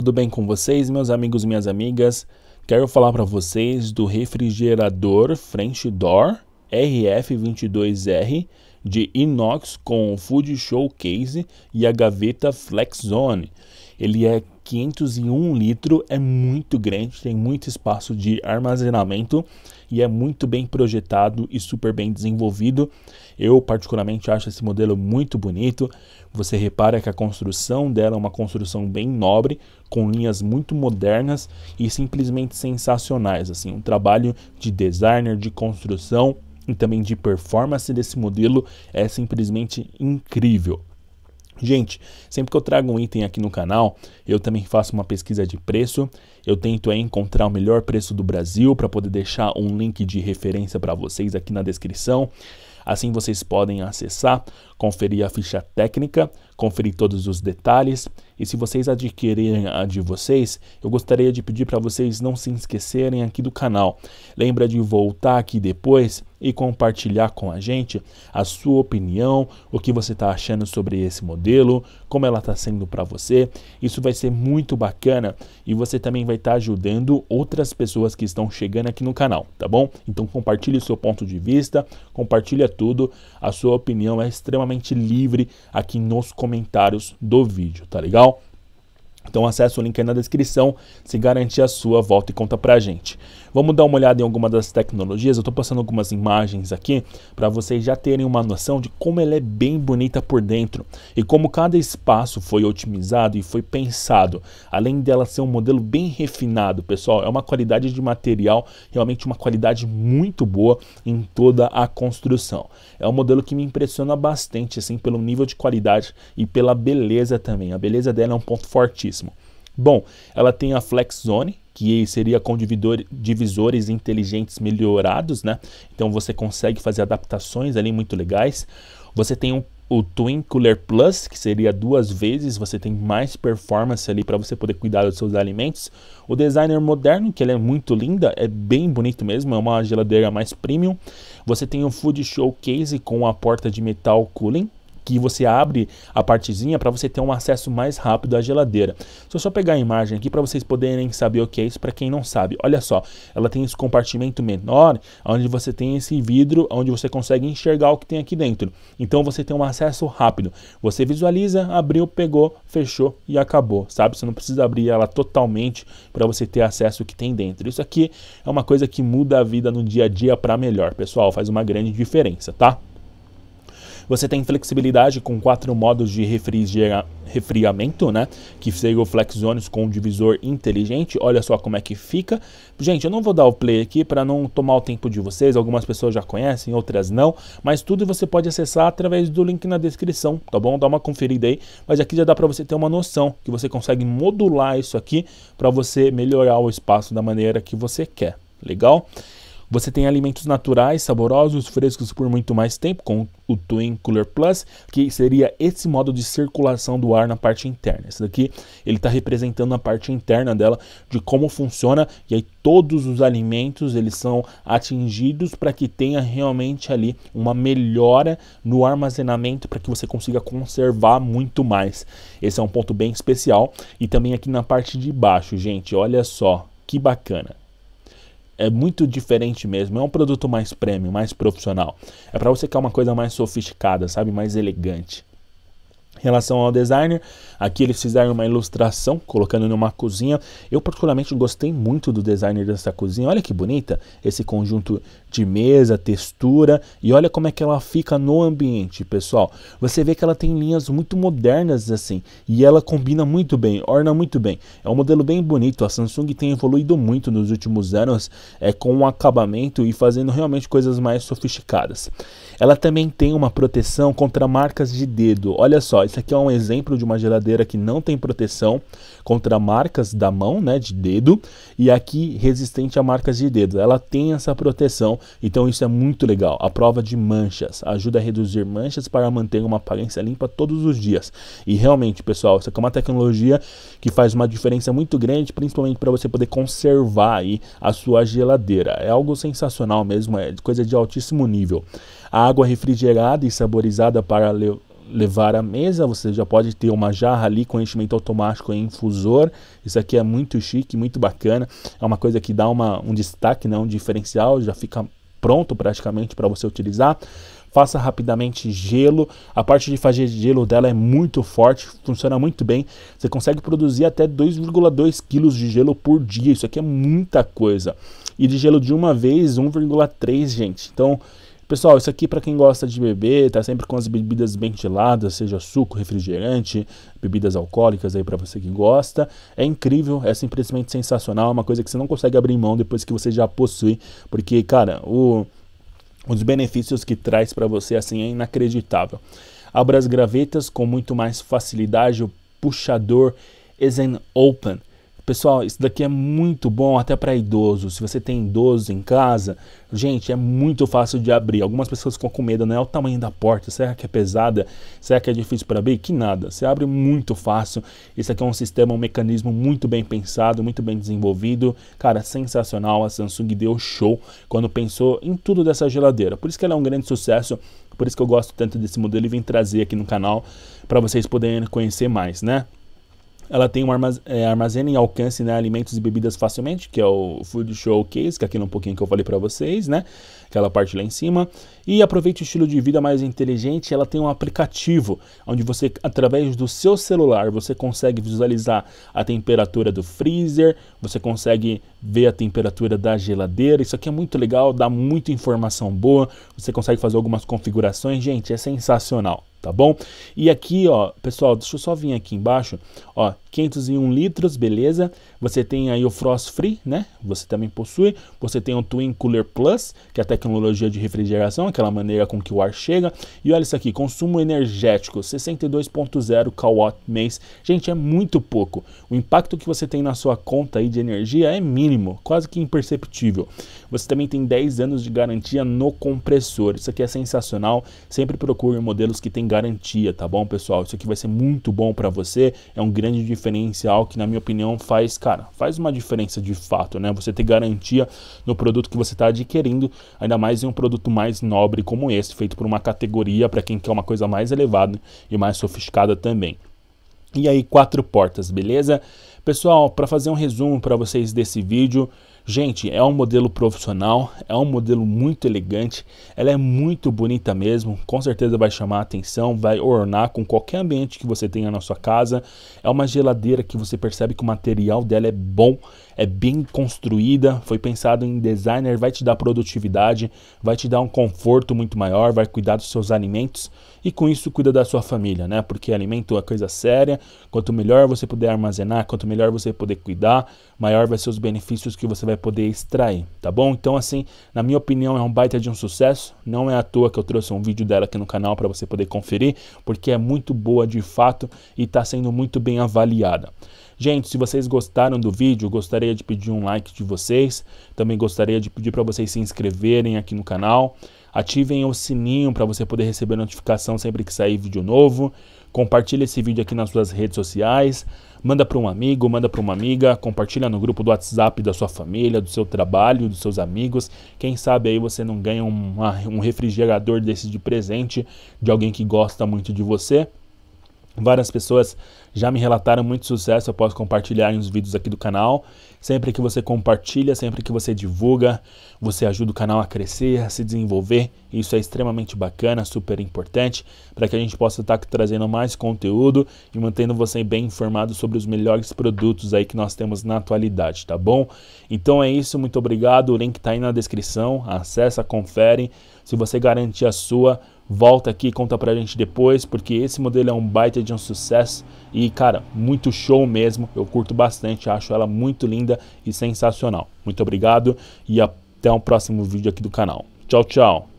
Tudo bem com vocês, meus amigos e minhas amigas? Quero falar para vocês do refrigerador French Door RF22R de inox com food showcase e a gaveta Flex Zone. Ele é 501 litro é muito grande, tem muito espaço de armazenamento e é muito bem projetado e super bem desenvolvido. Eu particularmente acho esse modelo muito bonito. Você repara que a construção dela é uma construção bem nobre, com linhas muito modernas e simplesmente sensacionais, assim, um trabalho de designer, de construção e também de performance desse modelo é simplesmente incrível. Gente, sempre que eu trago um item aqui no canal, eu também faço uma pesquisa de preço. Eu tento é, encontrar o melhor preço do Brasil para poder deixar um link de referência para vocês aqui na descrição. Assim vocês podem acessar, conferir a ficha técnica, conferir todos os detalhes. E se vocês adquirirem a de vocês, eu gostaria de pedir para vocês não se esquecerem aqui do canal. Lembra de voltar aqui depois e compartilhar com a gente a sua opinião, o que você está achando sobre esse modelo, como ela está sendo para você. Isso vai ser muito bacana e você também vai estar tá ajudando outras pessoas que estão chegando aqui no canal, tá bom? Então compartilhe o seu ponto de vista, compartilha tudo. A sua opinião é extremamente livre aqui nos comentários comentários do vídeo, tá legal? Então acesse o link aí na descrição, se garantir a sua, volta e conta pra gente. Vamos dar uma olhada em alguma das tecnologias, eu tô passando algumas imagens aqui para vocês já terem uma noção de como ela é bem bonita por dentro e como cada espaço foi otimizado e foi pensado. Além dela ser um modelo bem refinado, pessoal, é uma qualidade de material, realmente uma qualidade muito boa em toda a construção. É um modelo que me impressiona bastante, assim, pelo nível de qualidade e pela beleza também. A beleza dela é um ponto fortíssimo importantíssimo. Bom, ela tem a Flex Zone, que seria com dividor, divisores inteligentes melhorados, né? Então você consegue fazer adaptações ali muito legais. Você tem um, o Twin Cooler Plus, que seria duas vezes, você tem mais performance ali para você poder cuidar dos seus alimentos. O designer moderno, que ele é muito linda, é bem bonito mesmo, é uma geladeira mais premium. Você tem o um Food Showcase com a porta de metal cooling, que você abre a partezinha para você ter um acesso mais rápido à geladeira. Se eu só pegar a imagem aqui para vocês poderem saber o que é isso, para quem não sabe. Olha só, ela tem esse compartimento menor, onde você tem esse vidro, onde você consegue enxergar o que tem aqui dentro. Então você tem um acesso rápido. Você visualiza, abriu, pegou, fechou e acabou, sabe? Você não precisa abrir ela totalmente para você ter acesso ao que tem dentro. Isso aqui é uma coisa que muda a vida no dia a dia para melhor, pessoal. Faz uma grande diferença, tá? Você tem flexibilidade com quatro modos de refriamento, né? Que seria o Flexiones com divisor inteligente. Olha só como é que fica. Gente, eu não vou dar o play aqui para não tomar o tempo de vocês. Algumas pessoas já conhecem, outras não. Mas tudo você pode acessar através do link na descrição, tá bom? Dá uma conferida aí. Mas aqui já dá para você ter uma noção que você consegue modular isso aqui para você melhorar o espaço da maneira que você quer. Legal? Você tem alimentos naturais, saborosos, frescos por muito mais tempo, com o Twin Cooler Plus, que seria esse modo de circulação do ar na parte interna. Esse daqui ele está representando a parte interna dela, de como funciona, e aí todos os alimentos eles são atingidos para que tenha realmente ali uma melhora no armazenamento para que você consiga conservar muito mais. Esse é um ponto bem especial. E também aqui na parte de baixo, gente, olha só que bacana é muito diferente mesmo. É um produto mais premium, mais profissional. É para você que é uma coisa mais sofisticada, sabe? Mais elegante. Em relação ao designer, aqui eles fizeram uma ilustração colocando numa cozinha. Eu particularmente gostei muito do designer dessa cozinha. Olha que bonita esse conjunto de mesa, textura e olha como é que ela fica no ambiente, pessoal. Você vê que ela tem linhas muito modernas assim e ela combina muito bem, orna muito bem. É um modelo bem bonito. A Samsung tem evoluído muito nos últimos anos é com o acabamento e fazendo realmente coisas mais sofisticadas. Ela também tem uma proteção contra marcas de dedo. Olha só, isso aqui é um exemplo de uma geladeira que não tem proteção contra marcas da mão, né, de dedo, e aqui resistente a marcas de dedo. Ela tem essa proteção, então isso é muito legal. A prova de manchas ajuda a reduzir manchas para manter uma aparência limpa todos os dias. E realmente, pessoal, isso aqui é uma tecnologia que faz uma diferença muito grande, principalmente para você poder conservar aí a sua geladeira. É algo sensacional mesmo, é coisa de altíssimo nível. A água refrigerada e saborizada para levar à mesa, você já pode ter uma jarra ali com enchimento automático em infusor. Isso aqui é muito chique, muito bacana. É uma coisa que dá uma, um destaque, né? um diferencial, já fica pronto praticamente para você utilizar. Faça rapidamente gelo. A parte de fazer gelo dela é muito forte, funciona muito bem. Você consegue produzir até 2,2 kg de gelo por dia. Isso aqui é muita coisa. E de gelo de uma vez, 1,3, gente. Então, Pessoal, isso aqui para quem gosta de beber, tá sempre com as bebidas bem geladas, seja suco, refrigerante, bebidas alcoólicas aí para você que gosta. É incrível, é simplesmente sensacional, é uma coisa que você não consegue abrir mão depois que você já possui, porque cara, o os benefícios que traz para você assim é inacreditável. Abra as gravetas com muito mais facilidade, o puxador isn't open Pessoal, isso daqui é muito bom até para idoso. Se você tem idoso em casa, gente, é muito fácil de abrir. Algumas pessoas ficam com medo, né? O tamanho da porta, será que é pesada? Será que é difícil para abrir? Que nada, você abre muito fácil. Isso aqui é um sistema, um mecanismo muito bem pensado, muito bem desenvolvido. Cara, sensacional, a Samsung deu show quando pensou em tudo dessa geladeira. Por isso que ela é um grande sucesso, por isso que eu gosto tanto desse modelo e vim trazer aqui no canal para vocês poderem conhecer mais, né? Ela tem um é, armazém armazena e alcance né, alimentos e bebidas facilmente, que é o Food Showcase, que é aquele um pouquinho que eu falei para vocês, né? Aquela parte lá em cima. E aproveite o estilo de vida mais inteligente. Ela tem um aplicativo onde você, através do seu celular, você consegue visualizar a temperatura do freezer, você consegue ver a temperatura da geladeira. Isso aqui é muito legal, dá muita informação boa. Você consegue fazer algumas configurações. Gente, é sensacional tá bom? E aqui, ó, pessoal, deixa eu só vir aqui embaixo, ó, 501 litros, beleza. Você tem aí o Frost Free, né? Você também possui. Você tem o Twin Cooler Plus, que é a tecnologia de refrigeração, aquela maneira com que o ar chega. E olha isso aqui, consumo energético, 62.0 kW mês. Gente, é muito pouco. O impacto que você tem na sua conta aí de energia é mínimo, quase que imperceptível. Você também tem 10 anos de garantia no compressor. Isso aqui é sensacional. Sempre procure modelos que têm garantia, tá bom, pessoal? Isso aqui vai ser muito bom para você. É um grande diferencial diferencial que, na minha opinião, faz, cara, faz uma diferença de fato, né? Você ter garantia no produto que você está adquirindo, ainda mais em um produto mais nobre como esse, feito por uma categoria para quem quer uma coisa mais elevada e mais sofisticada também. E aí, quatro portas, beleza? Pessoal, para fazer um resumo para vocês desse vídeo, Gente, é um modelo profissional, é um modelo muito elegante, ela é muito bonita mesmo, com certeza vai chamar a atenção, vai ornar com qualquer ambiente que você tenha na sua casa. É uma geladeira que você percebe que o material dela é bom, é bem construída, foi pensado em designer, vai te dar produtividade, vai te dar um conforto muito maior, vai cuidar dos seus alimentos e com isso cuida da sua família, né? Porque alimento é coisa séria, quanto melhor você puder armazenar, quanto melhor você poder cuidar, maior vai ser os benefícios que você vai poder extrair, tá bom? Então assim, na minha opinião é um baita de um sucesso, não é à toa que eu trouxe um vídeo dela aqui no canal para você poder conferir, porque é muito boa de fato e está sendo muito bem avaliada. Gente, se vocês gostaram do vídeo, gostaria de pedir um like de vocês. Também gostaria de pedir para vocês se inscreverem aqui no canal. Ativem o sininho para você poder receber notificação sempre que sair vídeo novo. Compartilhe esse vídeo aqui nas suas redes sociais. Manda para um amigo, manda para uma amiga. Compartilha no grupo do WhatsApp da sua família, do seu trabalho, dos seus amigos. Quem sabe aí você não ganha uma, um refrigerador desse de presente de alguém que gosta muito de você. Várias pessoas já me relataram muito sucesso, após posso compartilhar em vídeos aqui do canal. Sempre que você compartilha, sempre que você divulga, você ajuda o canal a crescer, a se desenvolver. Isso é extremamente bacana, super importante, para que a gente possa estar tá trazendo mais conteúdo e mantendo você bem informado sobre os melhores produtos aí que nós temos na atualidade, tá bom? Então é isso, muito obrigado. O link está aí na descrição, acessa, confere. Se você garantir a sua, volta aqui e conta a gente depois, porque esse modelo é um baita de um sucesso e e cara, muito show mesmo. Eu curto bastante, acho ela muito linda e sensacional. Muito obrigado e até o um próximo vídeo aqui do canal. Tchau, tchau.